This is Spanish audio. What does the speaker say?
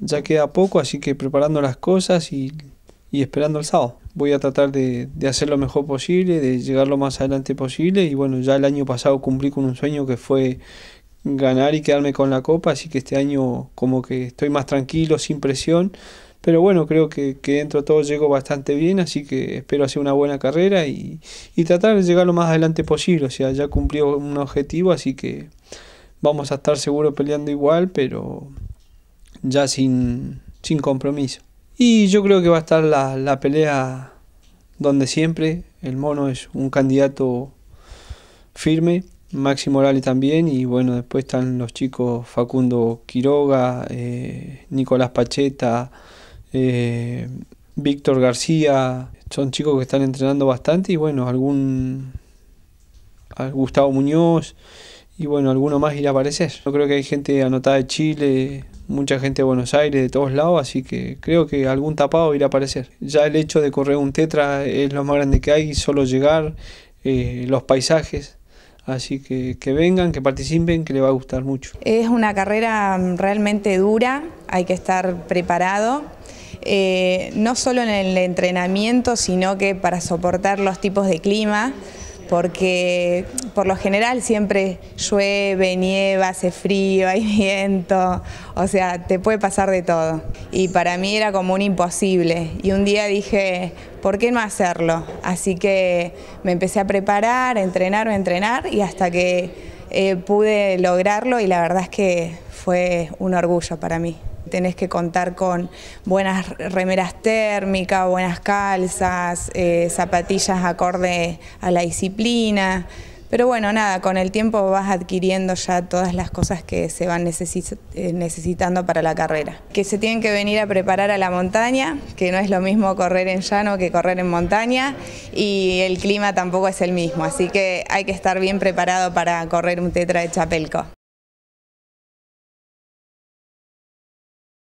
ya queda poco, así que preparando las cosas y, esperando el sábado. Voy a tratar de, hacer lo mejor posible, de llegar lo más adelante posible y bueno, ya el año pasado cumplí con un sueño que fue ganar y quedarme con la copa, así que este año como que estoy más tranquilo, sin presión, pero bueno, creo que, dentro de todo llego bastante bien, así que espero hacer una buena carrera y, y tratar de llegar lo más adelante posible, o sea, ya cumplió un objetivo, así que vamos a estar seguro peleando igual, pero ya sin, compromiso. Y yo creo que va a estar la, la pelea donde siempre. El mono es un candidato firme, Maxi Morales también. Y bueno, después están los chicos Facundo Quiroga, eh, Nicolás Pacheta, eh, Víctor García. Son chicos que están entrenando bastante. Y bueno, algún Gustavo Muñoz. Y bueno, alguno más irá a aparecer. Yo creo que hay gente anotada de Chile, mucha gente de Buenos Aires, de todos lados, así que creo que algún tapado irá a aparecer. Ya el hecho de correr un tetra es lo más grande que hay, solo llegar, eh, los paisajes. Así que que vengan, que participen, que les va a gustar mucho. Es una carrera mm, realmente dura, hay que estar preparado. Eh, no solo en el entrenamiento, sino que para soportar los tipos de clima, porque por lo general siempre llueve, nieva, hace frío, hay viento, o sea, te puede pasar de todo. Y para mí era como un imposible. Y un día dije, ¿por qué no hacerlo? Así que me empecé a preparar, a entrenar, a entrenar y hasta que eh, pude lograrlo y la verdad es que fue un orgullo para mí tenés que contar con buenas remeras térmicas, buenas calzas, eh, zapatillas acorde a la disciplina. Pero bueno, nada, con el tiempo vas adquiriendo ya todas las cosas que se van eh, necesitando para la carrera. Que se tienen que venir a preparar a la montaña, que no es lo mismo correr en llano que correr en montaña y el clima tampoco es el mismo, así que hay que estar bien preparado para correr un tetra de Chapelco.